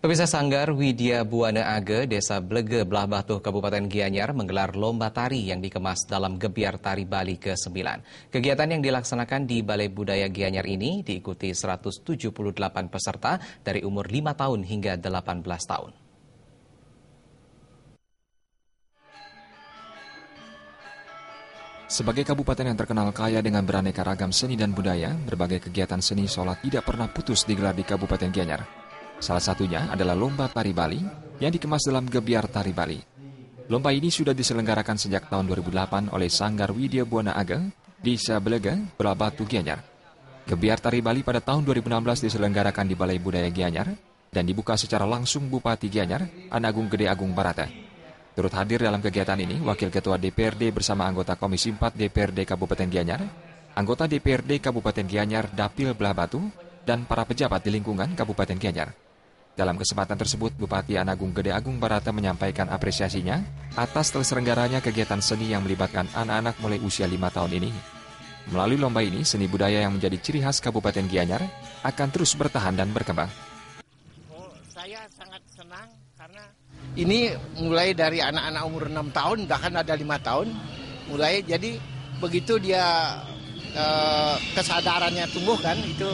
Pemirsa Sanggar Widya Buana Age, Desa Blege, Belah Batu, Kabupaten Gianyar menggelar lomba tari yang dikemas dalam Gebiar Tari Bali ke-9. Kegiatan yang dilaksanakan di Balai Budaya Gianyar ini diikuti 178 peserta dari umur 5 tahun hingga 18 tahun. Sebagai kabupaten yang terkenal kaya dengan beraneka ragam seni dan budaya, berbagai kegiatan seni seolah tidak pernah putus digelar di Kabupaten Gianyar. Salah satunya adalah lomba tari Bali yang dikemas dalam gebiar tari Bali. Lomba ini sudah diselenggarakan sejak tahun 2008 oleh Sanggar Widya Buana Ageng di Sabelega, Batu Gianyar. Gebiar tari Bali pada tahun 2016 diselenggarakan di Balai Budaya Gianyar dan dibuka secara langsung Bupati Gianyar, Anagung Gede Agung Barata. Turut hadir dalam kegiatan ini, Wakil Ketua DPRD bersama anggota Komisi 4 DPRD Kabupaten Gianyar, anggota DPRD Kabupaten Gianyar Dapil Belah Batu, dan para pejabat di lingkungan Kabupaten Gianyar. Dalam kesempatan tersebut, Bupati Anagung Gede Agung Barata menyampaikan apresiasinya atas terselenggaranya kegiatan seni yang melibatkan anak-anak mulai usia 5 tahun ini. Melalui lomba ini, seni budaya yang menjadi ciri khas Kabupaten Gianyar akan terus bertahan dan berkembang. Oh, saya sangat senang karena ini mulai dari anak-anak umur 6 tahun, bahkan ada lima tahun, mulai jadi begitu dia eh, kesadarannya tumbuh kan, itu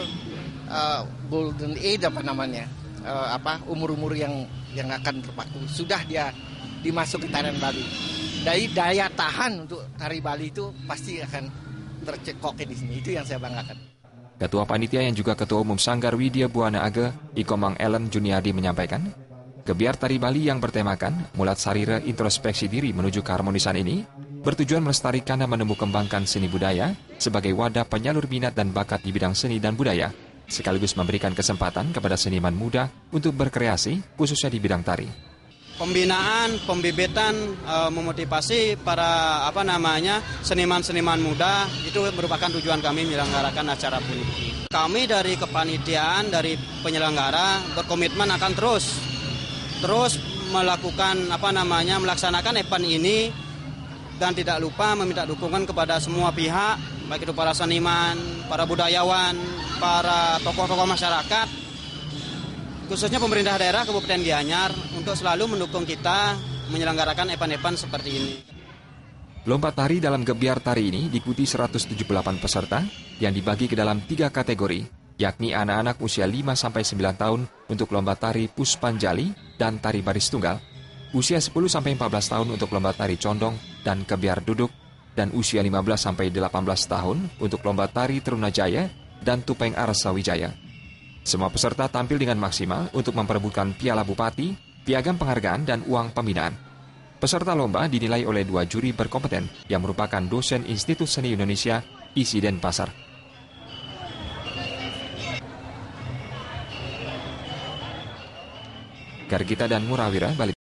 eh, golden age apa namanya, uh, apa umur-umur yang yang akan terpaku. Sudah dia dimasuk ke tarian Bali. Dari daya tahan untuk tari Bali itu pasti akan tercekok di sini. Itu yang saya banggakan. Ketua Panitia yang juga Ketua Umum Sanggar Widya Buana Age, Ikomang Ellen Juniadi menyampaikan, kebiar tari Bali yang bertemakan mulat sarira introspeksi diri menuju keharmonisan ini bertujuan melestarikan dan menumbuh kembangkan seni budaya sebagai wadah penyalur minat dan bakat di bidang seni dan budaya sekaligus memberikan kesempatan kepada seniman muda untuk berkreasi khususnya di bidang tari. Pembinaan, pembibitan, eh, memotivasi para apa namanya seniman-seniman muda itu merupakan tujuan kami menyelenggarakan acara puniki. Kami dari kepanitiaan, dari penyelenggara berkomitmen akan terus terus melakukan apa namanya melaksanakan event ini dan tidak lupa meminta dukungan kepada semua pihak, baik itu para seniman, para budayawan, para tokoh-tokoh masyarakat, khususnya pemerintah daerah Kabupaten Gianyar untuk selalu mendukung kita menyelenggarakan epan-epan seperti ini. Lompat tari dalam gebiar tari ini diikuti 178 peserta yang dibagi ke dalam tiga kategori, yakni anak-anak usia 5-9 tahun untuk lomba tari Puspanjali dan tari baris tunggal, usia 10-14 tahun untuk lomba tari condong dan kebiar duduk, dan usia 15-18 tahun untuk lomba tari Trunajaya dan Tupeng Arsa Semua peserta tampil dengan maksimal untuk memperebutkan piala bupati, piagam penghargaan, dan uang pembinaan. Peserta lomba dinilai oleh dua juri berkompeten yang merupakan dosen Institut Seni Indonesia, ISI Denpasar. Pasar. Gargita dan Murawira balik.